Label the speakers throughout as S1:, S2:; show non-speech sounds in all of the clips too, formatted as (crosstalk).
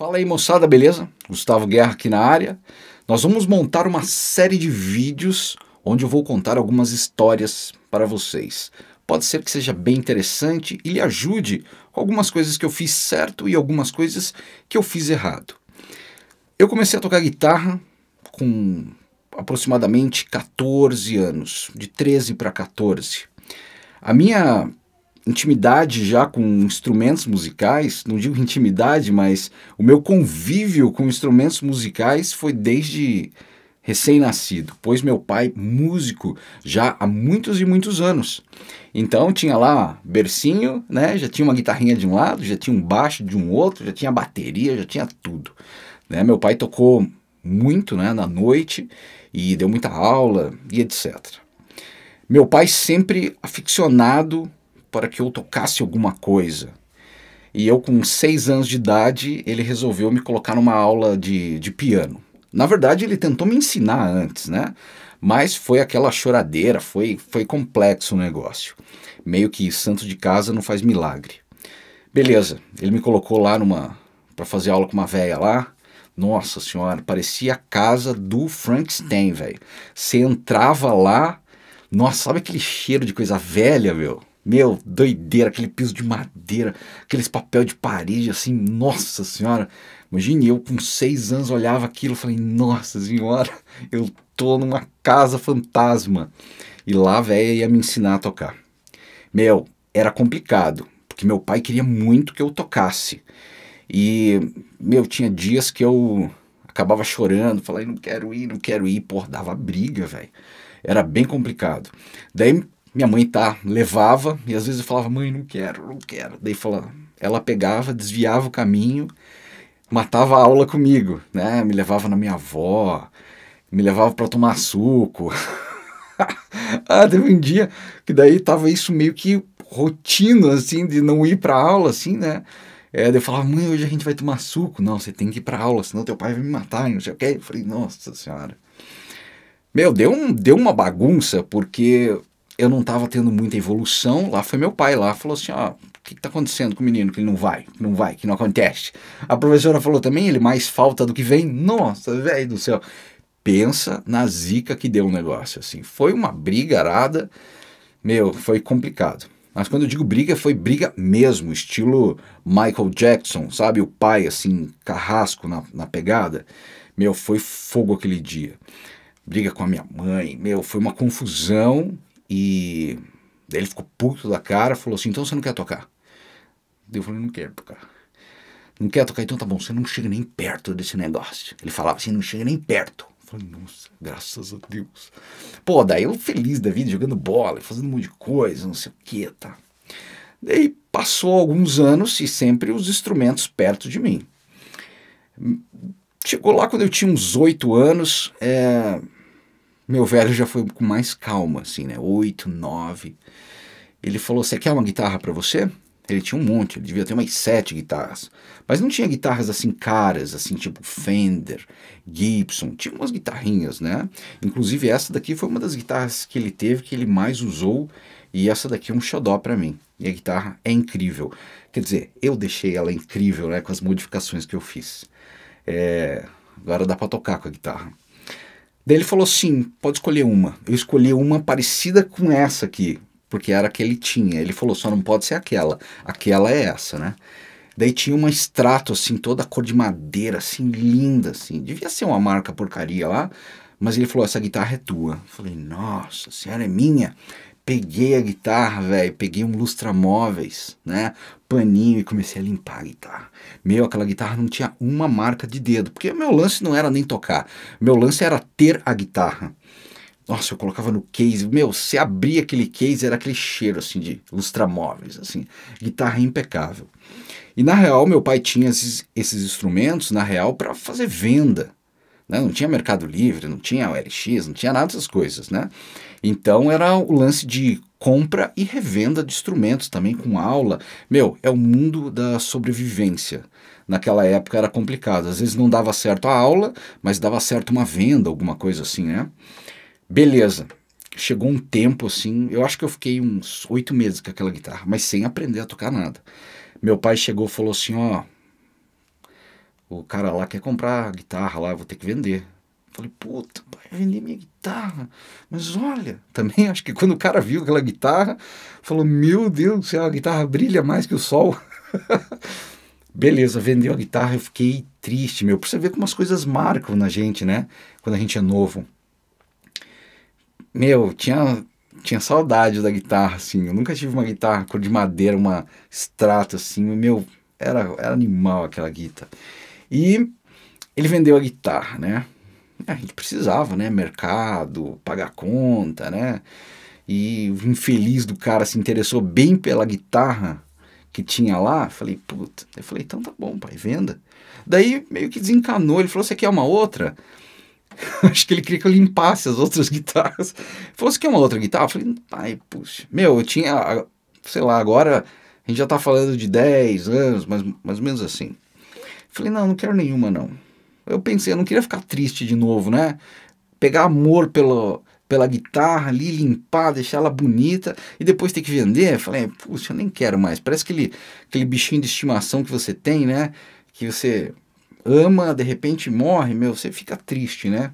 S1: Fala aí moçada, beleza? Gustavo Guerra aqui na área. Nós vamos montar uma série de vídeos onde eu vou contar algumas histórias para vocês. Pode ser que seja bem interessante e lhe ajude com algumas coisas que eu fiz certo e algumas coisas que eu fiz errado. Eu comecei a tocar guitarra com aproximadamente 14 anos, de 13 para 14. A minha intimidade já com instrumentos musicais, não digo intimidade, mas o meu convívio com instrumentos musicais foi desde recém-nascido, pois meu pai músico já há muitos e muitos anos. Então tinha lá bercinho, né? Já tinha uma guitarrinha de um lado, já tinha um baixo de um outro, já tinha bateria, já tinha tudo. Né? Meu pai tocou muito, né, na noite e deu muita aula e etc. Meu pai sempre aficionado para que eu tocasse alguma coisa. E eu, com seis anos de idade, ele resolveu me colocar numa aula de, de piano. Na verdade, ele tentou me ensinar antes, né? Mas foi aquela choradeira, foi, foi complexo o negócio. Meio que santo de casa não faz milagre. Beleza, ele me colocou lá numa. para fazer aula com uma velha lá. Nossa senhora, parecia a casa do Frankenstein, velho. Você entrava lá, nossa, sabe aquele cheiro de coisa velha, meu? Meu, doideira, aquele piso de madeira, aqueles papel de parede, assim, nossa senhora. Imagine, eu com seis anos olhava aquilo e falei, nossa senhora, eu tô numa casa fantasma. E lá a véia ia me ensinar a tocar. Meu, era complicado, porque meu pai queria muito que eu tocasse. E, meu, tinha dias que eu acabava chorando, falei, não quero ir, não quero ir, porra, dava briga, velho. Era bem complicado. Daí minha mãe tá, levava, e às vezes eu falava, mãe, não quero, não quero. Daí falava, ela pegava, desviava o caminho, matava a aula comigo, né? Me levava na minha avó, me levava para tomar suco. (laughs) ah, teve um dia que daí tava isso meio que rotina, assim, de não ir para aula, assim, né? É, daí eu falava, mãe, hoje a gente vai tomar suco. Não, você tem que ir para aula, senão teu pai vai me matar, não sei o quê. Eu falei, nossa senhora. Meu, deu, um, deu uma bagunça, porque eu não estava tendo muita evolução. Lá foi meu pai lá, falou assim: ó, ah, o que está acontecendo com o menino que ele não vai, que não vai, que não acontece? A professora falou também: ele mais falta do que vem. Nossa, velho do céu. Pensa na zica que deu o um negócio, assim. Foi uma briga arada, meu, foi complicado. Mas quando eu digo briga, foi briga mesmo, estilo Michael Jackson, sabe? O pai, assim, carrasco na, na pegada. Meu, foi fogo aquele dia. Briga com a minha mãe, meu, foi uma confusão e daí ele ficou puto da cara, falou assim: então você não quer tocar? Eu falei: não quero tocar. Não quer tocar? Então tá bom, você não chega nem perto desse negócio. Ele falava assim: não chega nem perto. Eu falei: nossa, graças a Deus. Pô, daí eu feliz da vida, jogando bola, fazendo um monte de coisa, não sei o que, tá. Daí passou alguns anos e sempre os instrumentos perto de mim. Chegou lá quando eu tinha uns oito anos. É meu velho já foi com mais calma, assim, né? Oito, nove. Ele falou: Você quer uma guitarra para você? Ele tinha um monte, ele devia ter umas sete guitarras. Mas não tinha guitarras assim caras, assim tipo Fender, Gibson, tinha umas guitarrinhas, né? Inclusive essa daqui foi uma das guitarras que ele teve, que ele mais usou, e essa daqui é um xodó para mim. E a guitarra é incrível. Quer dizer, eu deixei ela incrível, né, com as modificações que eu fiz. É... Agora dá para tocar com a guitarra. Daí ele falou assim: pode escolher uma. Eu escolhi uma parecida com essa aqui, porque era a que ele tinha. Ele falou: só não pode ser aquela. Aquela é essa, né? Daí tinha uma extrato, assim, toda cor de madeira, assim, linda, assim. Devia ser uma marca porcaria lá. Mas ele falou: essa guitarra é tua. Eu falei: nossa, a senhora é minha peguei a guitarra, velho, peguei um lustramóveis, né, paninho e comecei a limpar a guitarra. Meu, aquela guitarra não tinha uma marca de dedo, porque meu lance não era nem tocar, meu lance era ter a guitarra. Nossa, eu colocava no case, meu, se abria aquele case era aquele cheiro assim de lustramóveis, assim, guitarra impecável. E na real, meu pai tinha esses, esses instrumentos na real para fazer venda, né? Não tinha Mercado Livre, não tinha OLX, não tinha nada dessas coisas, né? Então era o lance de compra e revenda de instrumentos também com aula. Meu, é o mundo da sobrevivência. Naquela época era complicado. Às vezes não dava certo a aula, mas dava certo uma venda, alguma coisa assim, né? Beleza. Chegou um tempo assim, eu acho que eu fiquei uns oito meses com aquela guitarra, mas sem aprender a tocar nada. Meu pai chegou e falou assim: ó, o cara lá quer comprar a guitarra lá, vou ter que vender. Falei, puta, vai vender minha guitarra. Mas olha, (laughs) também acho que quando o cara viu aquela guitarra, falou: Meu Deus do céu, a guitarra brilha mais que o sol. (laughs) Beleza, vendeu a guitarra, eu fiquei triste, meu. Pra você ver como as coisas marcam na gente, né? Quando a gente é novo. Meu, tinha, tinha saudade da guitarra, assim. Eu nunca tive uma guitarra cor de madeira, uma extrato, assim. Meu, era, era animal aquela guitarra. E ele vendeu a guitarra, né? A é, gente precisava, né? Mercado, pagar conta, né? E o infeliz do cara se interessou bem pela guitarra que tinha lá. Falei, puta. Eu falei, então tá bom, pai, venda. Daí meio que desencanou. Ele falou, você quer uma outra? (laughs) Acho que ele queria que eu limpasse as outras (laughs) guitarras. Ele falou, você quer uma outra guitarra? Eu falei, ai, puxa. Meu, eu tinha, sei lá, agora a gente já tá falando de 10 anos, mais mais ou menos assim. Falei, não, não quero nenhuma, não. Eu pensei, eu não queria ficar triste de novo, né? Pegar amor pelo, pela guitarra ali, limpar, deixar ela bonita e depois ter que vender. Falei, puxa, eu nem quero mais. Parece aquele, aquele bichinho de estimação que você tem, né? Que você ama, de repente morre, meu, você fica triste, né?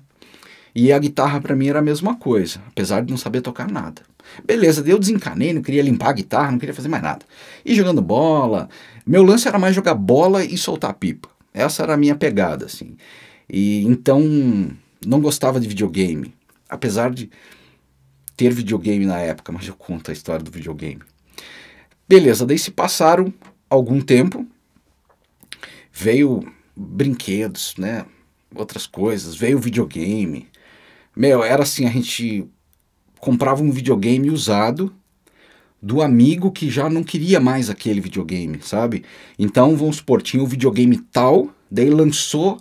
S1: E a guitarra para mim era a mesma coisa, apesar de não saber tocar nada. Beleza, eu desencanei, não queria limpar a guitarra, não queria fazer mais nada. E jogando bola, meu lance era mais jogar bola e soltar pipa. Essa era a minha pegada, assim. E então não gostava de videogame, apesar de ter videogame na época, mas eu conto a história do videogame. Beleza, daí se passaram algum tempo, veio brinquedos, né? Outras coisas, veio videogame. Meu, era assim, a gente comprava um videogame usado do amigo que já não queria mais aquele videogame, sabe? Então, vamos supor, tinha o um videogame tal, daí lançou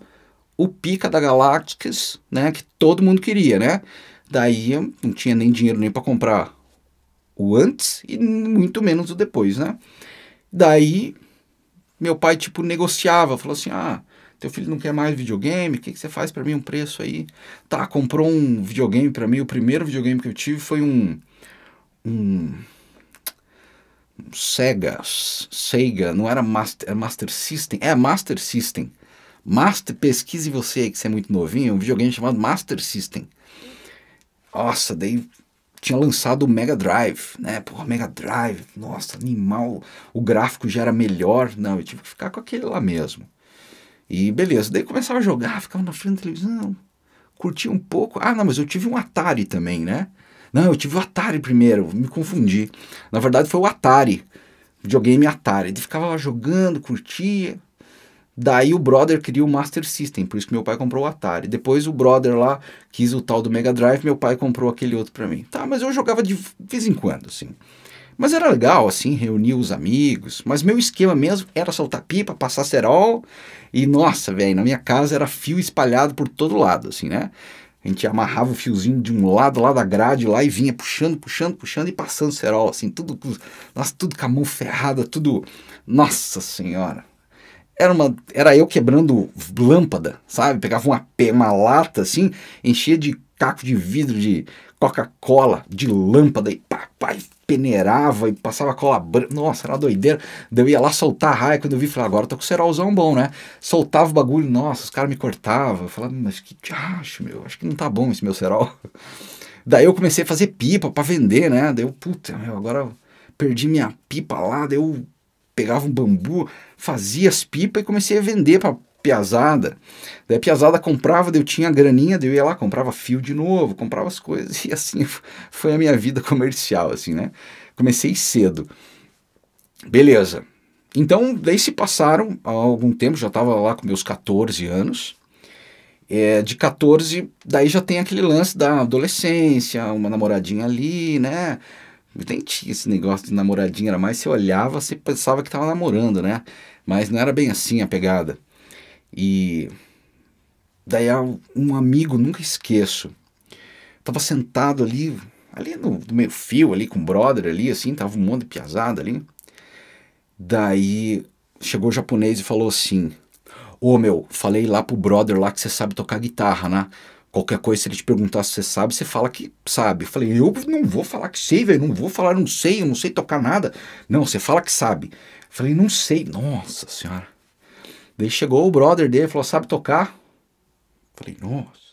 S1: o Pica da Galácticas, né? Que todo mundo queria, né? Daí não tinha nem dinheiro nem para comprar o antes e muito menos o depois, né? Daí meu pai, tipo, negociava, falou assim: ah, teu filho não quer mais videogame, o que, que você faz para mim um preço aí? Tá, comprou um videogame para mim, o primeiro videogame que eu tive foi um. um Sega, Sega, não era Master, era Master System, é Master System. Master, pesquise você aí que você é muito novinho, um videogame chamado Master System. Nossa, daí tinha lançado o Mega Drive, né? Porra, Mega Drive, nossa, animal, o gráfico já era melhor. Não, eu tive que ficar com aquele lá mesmo. E beleza, daí começava a jogar, ficava na frente da televisão, curtia um pouco. Ah, não, mas eu tive um Atari também, né? Não, eu tive o Atari primeiro, me confundi. Na verdade foi o Atari, videogame Atari. Ele ficava lá jogando, curtia. Daí o brother queria o Master System, por isso que meu pai comprou o Atari. Depois o brother lá quis o tal do Mega Drive, meu pai comprou aquele outro para mim. Tá, mas eu jogava de vez em quando, assim. Mas era legal, assim, reunir os amigos. Mas meu esquema mesmo era soltar pipa, passar cerol. E nossa, velho, na minha casa era fio espalhado por todo lado, assim, né? A gente amarrava o fiozinho de um lado lá da grade lá e vinha puxando, puxando, puxando e passando cerol, assim, tudo, nossa, tudo com a mão ferrada, tudo, nossa senhora. Era, uma, era eu quebrando lâmpada, sabe? Pegava uma, uma lata assim, enchia de caco de vidro, de Coca-Cola de lâmpada e pá, pá, e peneirava e passava cola branca. Nossa, era doideira. eu ia lá soltar a raia quando eu vi, falei, agora tô com o cerolzão bom, né? Soltava o bagulho, nossa, os caras me cortavam. Eu falava, mas que acho, meu? Acho que não tá bom esse meu cerol. (laughs) Daí eu comecei a fazer pipa para vender, né? Daí eu, puta, meu, agora perdi minha pipa lá, daí eu pegava um bambu, fazia as pipas e comecei a vender para Piazada. Daí a Piazada comprava, daí eu tinha graninha, daí eu ia lá, comprava fio de novo, comprava as coisas. (laughs) E assim foi a minha vida comercial, assim, né? Comecei cedo. Beleza. Então, daí se passaram algum tempo, já estava lá com meus 14 anos. É, de 14, daí já tem aquele lance da adolescência, uma namoradinha ali, né? Nem tinha esse negócio de namoradinha, era mais você olhava, você pensava que estava namorando, né? Mas não era bem assim a pegada. E daí um amigo, nunca esqueço, tava sentado ali, ali no, no meio fio, ali com o brother ali, assim, tava um monte de piazada ali. Daí chegou o japonês e falou assim: Ô oh, meu, falei lá pro brother lá que você sabe tocar guitarra, né? Qualquer coisa, se ele te perguntar se você sabe, você fala que sabe. Eu falei, eu não vou falar que sei, velho, não vou falar, não sei, eu não sei tocar nada. Não, você fala que sabe. Eu falei, não sei. Nossa senhora. Daí chegou o brother dele, falou: sabe tocar? Falei, nossa.